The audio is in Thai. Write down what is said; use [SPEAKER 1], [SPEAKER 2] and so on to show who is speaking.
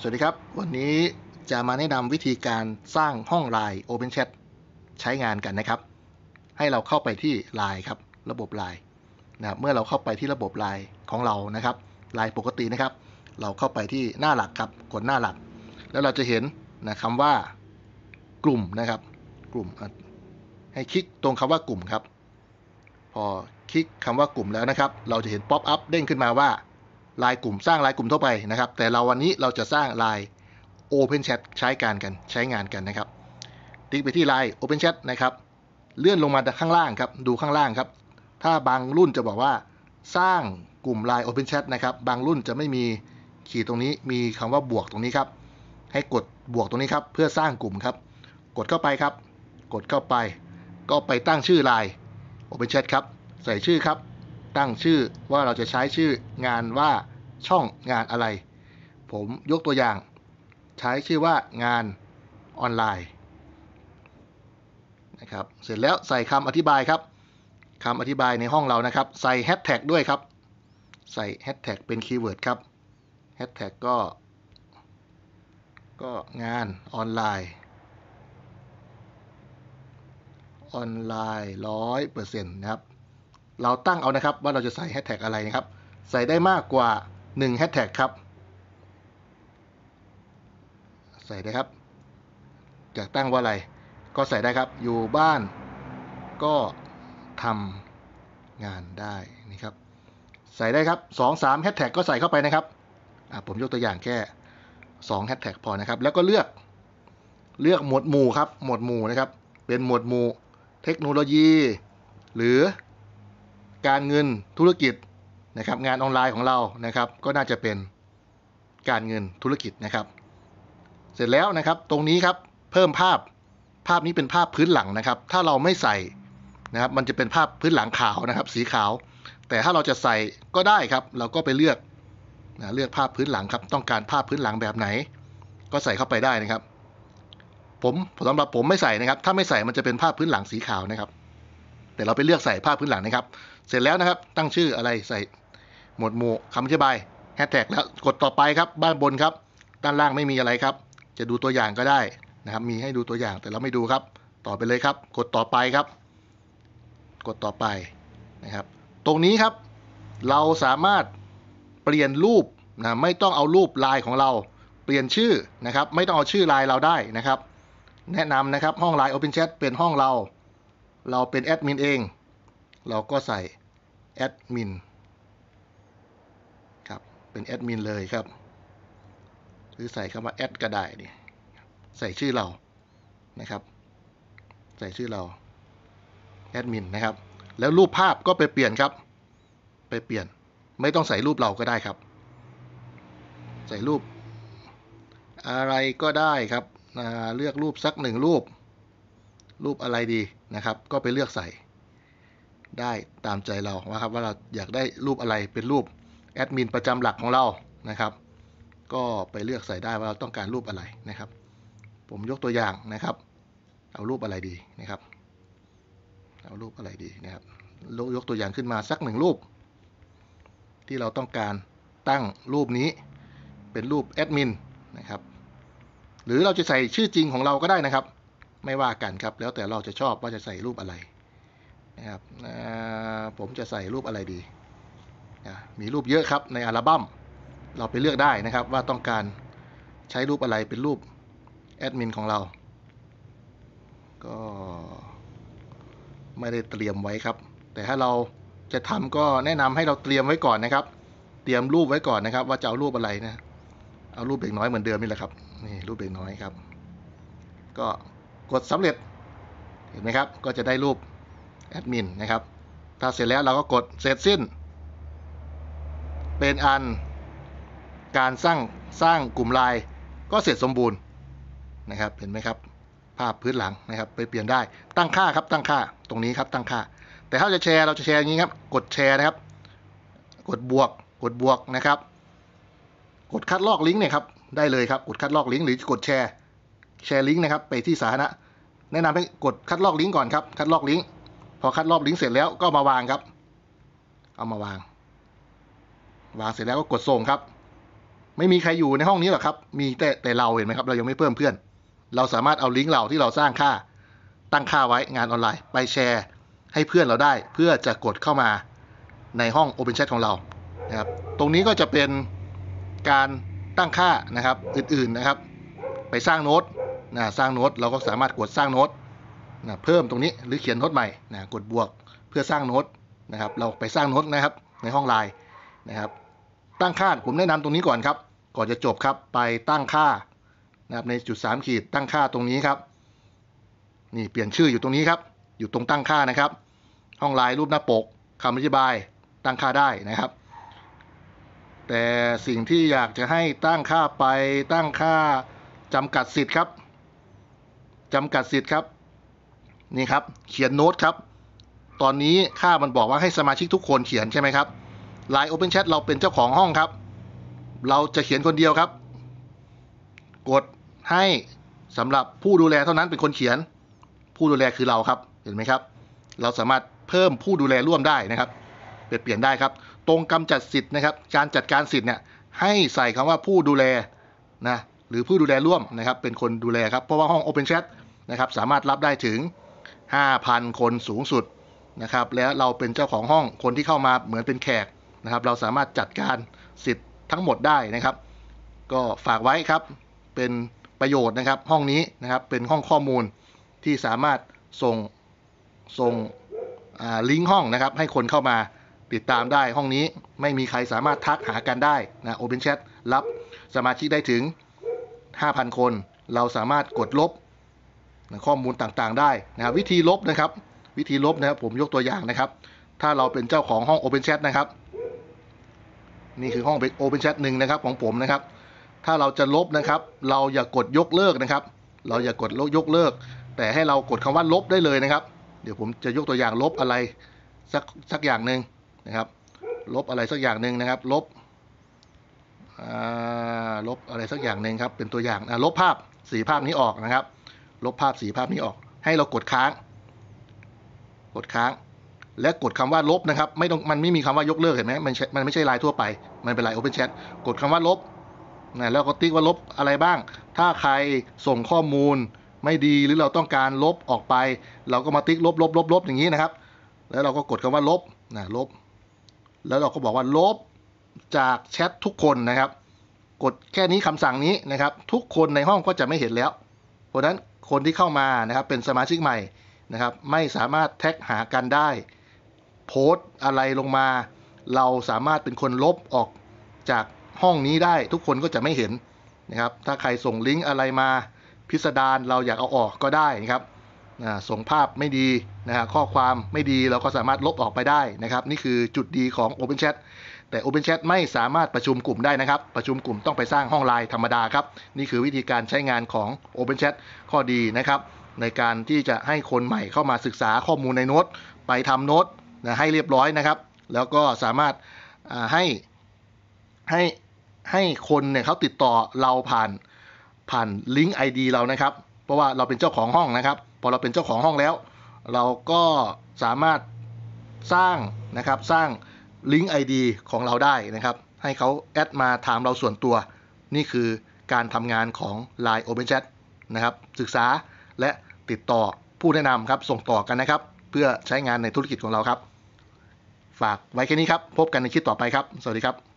[SPEAKER 1] สวัสดีครับ วันนี้จะมาแนะนำวิธีการสร้างห้องไลน์ OpenChat ใช้งานกันนะครับ ให้เราเข้าไปที่ไลน์ครับ ระบบไลน์นะเมื่อเราเข้าไปที่ระบบไลน์ของเรานะครับไลน์ปกตินะครับ เราเข้าไปที่หน้าหลักครับกดหน้าหลัก แล้วเราจะเห็นนะคำว่า กลุ่มนะครับ กลุ่ม ให้คลิกตรงคำว่ากลุ่มครับ พอคลิกคำว่ากลุ่มแล้วนะครับ เราจะเห็นป๊อปอัพเด้งขึ้นมาว่าลายกลุ่มสร้างลายกลุ่มทั่วไปนะครับ แต่เราวันนี้เราจะสร้างลาย Open Chat ใช้การกันใช้งานกันนะครับ ติ๊กไปที่ลาย Open Chat นะครับ เลื่อนลงมาข้างล่างครับดูข้างล่างครับ ถ้าบางรุ่นจะบอกว่า สร้างกลุ่มลาย Open Chat นะครับ บางรุ่นจะไม่มีขีดตรงนี้มีคำว่าบวกตรงนี้ครับ ให้กดบวกตรงนี้ครับเพื่อสร้างกลุ่มครับ กดเข้าไปครับ กดเข้าไป ก็ไปตั้งชื่อลาย Open Chat ครับ ใส่ชื่อครับตั้งชื่อว่าเราจะใช้ชื่องานว่าช่องงานอะไร ผมยกตัวอย่าง ใช้ชื่อว่างานออนไลน์นะครับเสร็จแล้วใส่คำอธิบายครับคำอธิบายในห้องเรานะครับ ใส่แฮชแท็กด้วยครับ ใส่แฮชแท็กเป็นคีย์เวิร์ดครับแฮชแท็กก็ ก็งานออนไลน์ออนไลน์ร้อยเปอร์เซ็นต์นะครับเราตั้งเอานะครับว่าเราจะใส่แฮชแท็กอะไรนะครับ ใส่ได้มากกว่า1แฮชแท็กครับ ใส่ได้ครับอยากตั้งว่าอะไร ก็ใส่ได้ครับ อยู่บ้านก็ทำงานได้นี่ครับ ใส่ได้ครับ 2 3แฮชแท็กก็ใส่เข้าไปนะครับ ผมยกตัวอย่างแค่2แฮชแท็กพอนะครับ แล้วก็เลือกเลือกหมวดหมู่ครับ หมวดหมู่นะครับ เป็นหมวดหมู่เทคโนโลยี หรือการเงินธุรกิจนะครับ งานออนไลน์ของเรานะครับ ก็น่าจะเป็นการเงินธุรกิจนะครับ เสร็จแล้วนะครับตรงนี้ครับเพิ่มภาพภาพนี้เป็นภาพพื้นหลังนะครับ ถ้าเราไม่ใส่นะครับ มันจะเป็นภาพพื้นหลังขาวนะครับ สีขาว แต่ถ้าเราจะใส่ก็ได้ครับ เราก็ไปเลือกนะเลือกภาพพื้นหลังครับ ต้องการภาพพื้นหลังแบบไหน ก็ใส่เข้าไปได้นะครับ ผมสำหรับผมไม่ใส่นะครับ ถ้าไม่ใส่มันจะเป็นภาพพื้นหลังสีขาวนะครับแต่เราไปเลือกใส่ภาพพื้นหลังนะครับ เสร็จแล้วนะครับตั้งชื่ออะไรใส่หมวดหมู่คำอธิบายแฮชแท็กแล้วกดต่อไปครับ บ้านบนครับด้านล่างไม่มีอะไรครับ จะดูตัวอย่างก็ได้นะครับ มีให้ดูตัวอย่างแต่เราไม่ดูครับ ต่อไปเลยครับ กดต่อไปครับ กดต่อไปนะครับ ตรงนี้ครับ เราสามารถเปลี่ยนรูปนะไม่ต้องเอารูปลายของเรา เปลี่ยนชื่อนะครับ ไม่ต้องเอาชื่อลายเราได้นะครับ แนะนำนะครับห้องไลน์ Open Chat เป็นห้องเราเราเป็นแอดมินเอง เราก็ใส่แอดมินครับ เป็นแอดมินเลยครับ หรือใส่คำว่าแอดก็ได้นี่ ใส่ชื่อเรา นะครับ ใส่ชื่อเราแอดมินนะครับ แล้วรูปภาพก็ไปเปลี่ยนครับ ไปเปลี่ยน ไม่ต้องใส่รูปเราก็ได้ครับ ใส่รูป อะไรก็ได้ครับ เลือกรูปสักหนึ่งรูปรูปอะไรดีนะครับ ก็ไปเลือกใส่ได้ตามใจเราว่าครับ ว่าเราอยากได้รูปอะไรเป็นรูปแอดมินประจำหลักของเรานะครับ ก็ไปเลือกใส่ได้ว่าเราต้องการรูปอะไรนะครับ ผมยกตัวอย่างนะครับ เอารูปอะไรดีนะครับ เอารูปอะไรดีนะครับ ยกตัวอย่างขึ้นมาสักหนึ่งรูป ที่เราต้องการตั้งรูปนี้เป็นรูปแอดมินนะครับ หรือเราจะใส่ชื่อจริงของเราก็ได้นะครับไม่ว่ากันครับ แล้วแต่เราจะชอบว่าจะใส่รูปอะไรนะครับผมจะใส่รูปอะไรดีนะมีรูปเยอะครับ ในอัลบั้ม เราไปเลือกได้นะครับว่าต้องการใช้รูปอะไรเป็นรูปแอดมินของเราก็ไม่ได้เตรียมไว้ครับ แต่ถ้าเราจะทำก็แนะนำให้เราเตรียมไว้ก่อนนะครับ เตรียมรูปไว้ก่อนนะครับ ว่าจะเอารูปอะไรนะเอารูปเด็กน้อยเหมือนเดิมนี่แหละครับนี่รูปเด็กน้อยครับ ก็กดสำเร็จเห็นไหมครับ ก็จะได้รูปแอดมินนะครับ ถ้าเสร็จแล้วเราก็กดเสร็จสิ้น เป็นอันการสร้างสร้างกลุ่มไลน์ก็เสร็จสมบูรณ์นะครับ เห็นไหมครับภาพพื้นหลังนะครับไปเปลี่ยนได้ตั้งค่าครับตั้งค่าตรงนี้ครับตั้งค่า แต่ถ้าจะแชร์เราจะแชร์อย่างนี้ครับกดแชร์นะครับ กดบวกกดบวกนะครับ กดคัดลอกลิงก์เนี่ยครับได้เลยครับกดคัดลอกลิงก์หรือกดแชร์แชร์ลิงก์นะครับไปที่สาธารณะแนะนำให้กดคัดลอกลิงก์ก่อนครับคัดลอกลิงก์พอคัดลอกลิงก์เสร็จแล้วก็มาวางครับเอามาวาง วางเสร็จแล้วก็กดส่ง ครับ ไม่มีใครอยู่ในห้องนี้หรอกครับมีแต่แต่เราเห็นไหมครับเรายังไม่เพิ่มเพื่อน เราสามารถเอาลิงก์เราที่เราสร้างค่า ตั้งค่าไว้งานออนไลน์ ไปแชร์ให้เพื่อนเราได้ เพื่อจะกดเข้ามาในห้อง Open Chat ของเรานะครับตรงนี้ก็จะเป็นการตั้งค่านะครับอื่น ๆนะครับไปสร้างโน้ตนะสร้างโน้ตเราก็สามารถกดสร้างโน้ตนะเพิ่มตรงนี้หรือเขียนโน้ตใหม่นะกดบวกเพื่อสร้างโน้ตนะครับ เราไปสร้างโน้ตนะครับในห้องไลน์นะครับ ตั้งค่าผมแนะนำตรงนี้ก่อนครับ ก่อนจะจบครับไปตั้งค่านะครับในจุด3ขีดตั้งค่าตรงนี้ครับนี่เปลี่ยนชื่ออยู่ตรงนี้ครับอยู่ตรงตั้งค่านะครับ ห้องไลน์รูปหน้าปก คำอธิบายตั้งค่าได้นะครับ แต่สิ่งที่อยากจะให้ตั้งค่าไปตั้งค่าจำกัดสิทธิ์ครับจำกัดสิทธิ์ครับ นี่ครับเขียนโน้ตครับตอนนี้ค่ามันบอกว่าให้สมาชิกทุกคนเขียนใช่ไหมครับไลน์ Open Chat เราเป็นเจ้าของห้องครับ เราจะเขียนคนเดียวครับ กดให้สำหรับผู้ดูแลเท่านั้นเป็นคนเขียน ผู้ดูแลคือเราครับ เห็นไหมครับ เราสามารถเพิ่มผู้ดูแลร่วมได้นะครับ เปลี่ยนเปลี่ยนได้ครับ ตรงกำจัดสิทธิ์นะครับ การจัดการสิทธิ์เนี่ยให้ใส่คำว่าผู้ดูแลนะหรือผู้ดูแลร่วมนะครับเป็นคนดูแลครับ เพราะว่าห้อง Open Chat นะครับสามารถรับได้ถึง 5,000 คนสูงสุดนะครับ แล้วเราเป็นเจ้าของห้องคนที่เข้ามาเหมือนเป็นแขกนะครับ เราสามารถจัดการสิทธิ์ทั้งหมดได้นะครับ ก็ฝากไว้ครับเป็นประโยชน์นะครับ ห้องนี้นะครับเป็นห้องข้อมูลที่สามารถส่งส่งลิงก์ห้องนะครับ ให้คนเข้ามาติดตามได้ ห้องนี้ไม่มีใครสามารถทักหากันได้นะโอเปนแชทรับสมาชิกได้ถึง5,000 คน เราสามารถกดลบข้อมูลต่างๆได้นะครับวิธีลบนะครับวิธีลบนะครับผมยกตัวอย่างนะครับ ถ้าเราเป็นเจ้าของห้อง OpenChat นะครับ นี่คือห้อง OpenChat หนึ่งนะครับของผมนะครับ ถ้าเราจะลบนะครับ เราอย่ากดยกเลิกนะครับ เราอย่ากดยกเลิก แต่ให้เรากดคำว่าลบได้เลยนะครับ เดี๋ยวผมจะยกตัวอย่างลบอะไรสักสักอย่างหนึ่งนะครับ ลบอะไรสักอย่างหนึ่งนะครับ ลบลบอะไรสักอย่างหนึ่งครับเป็นตัวอย่างลบภาพสีภาพนี้ออกนะครับ ลบภาพสีภาพนี้ออก ให้เรากดค้าง กดค้าง และกดคำว่าลบนะครับไม่ต้องมันไม่มีคำว่ายกเลิกเห็นไหมมันมันไม่ใช่ลายทั่วไปมันเป็นลาย Open Chat กดคำว่าลบนะแล้วก็ติ๊กว่าลบอะไรบ้าง ถ้าใครส่งข้อมูลไม่ดีหรือเราต้องการลบออกไป เราก็มาติ๊กลบลบลบลบอย่างนี้นะครับ แล้วเราก็กดคำว่าลบนะลบ แล้วเราก็บอกว่าลบจากแชททุกคนนะครับ กดแค่นี้คำสั่งนี้นะครับ ทุกคนในห้องก็จะไม่เห็นแล้ว เพราะนั้นคนที่เข้ามานะครับเป็นสมาชิกใหม่นะครับ ไม่สามารถแท็กหากันได้ โพสอะไรลงมา เราสามารถเป็นคนลบออกจากห้องนี้ได้ ทุกคนก็จะไม่เห็นนะครับ ถ้าใครส่งลิงก์อะไรมา พิสดารเราอยากเอาออกก็ได้นะครับส่งภาพไม่ดีนะฮะข้อความไม่ดีเราก็สามารถลบออกไปได้นะครับ นี่คือจุดดีของ OpenChat แต่ OpenChat ไม่สามารถประชุมกลุ่มได้นะครับ ประชุมกลุ่มต้องไปสร้างห้องไลน์ธรรมดาครับนี่คือวิธีการใช้งานของ OpenChat ข้อดีนะครับ ในการที่จะให้คนใหม่เข้ามาศึกษาข้อมูลในโน้ตไปทำโน้ตนะให้เรียบร้อยนะครับแล้วก็สามารถให้ให้ให้คนเนี่ยเขาติดต่อเราผ่านผ่านลิงก์ ID เรานะครับ เพราะว่าเราเป็นเจ้าของห้องนะครับพอเราเป็นเจ้าของห้องแล้ว เราก็สามารถสร้างนะครับสร้างลิงก์ ID ของเราได้นะครับ ให้เขาแอดมาถามเราส่วนตัว นี่คือการทำงานของ Line OpenChat นะครับศึกษาและติดต่อผู้แนะนำครับ ส่งต่อกันนะครับ เพื่อใช้งานในธุรกิจของเราครับ ฝากไว้แค่นี้ครับ พบกันในคลิปต่อไปครับ สวัสดีครับ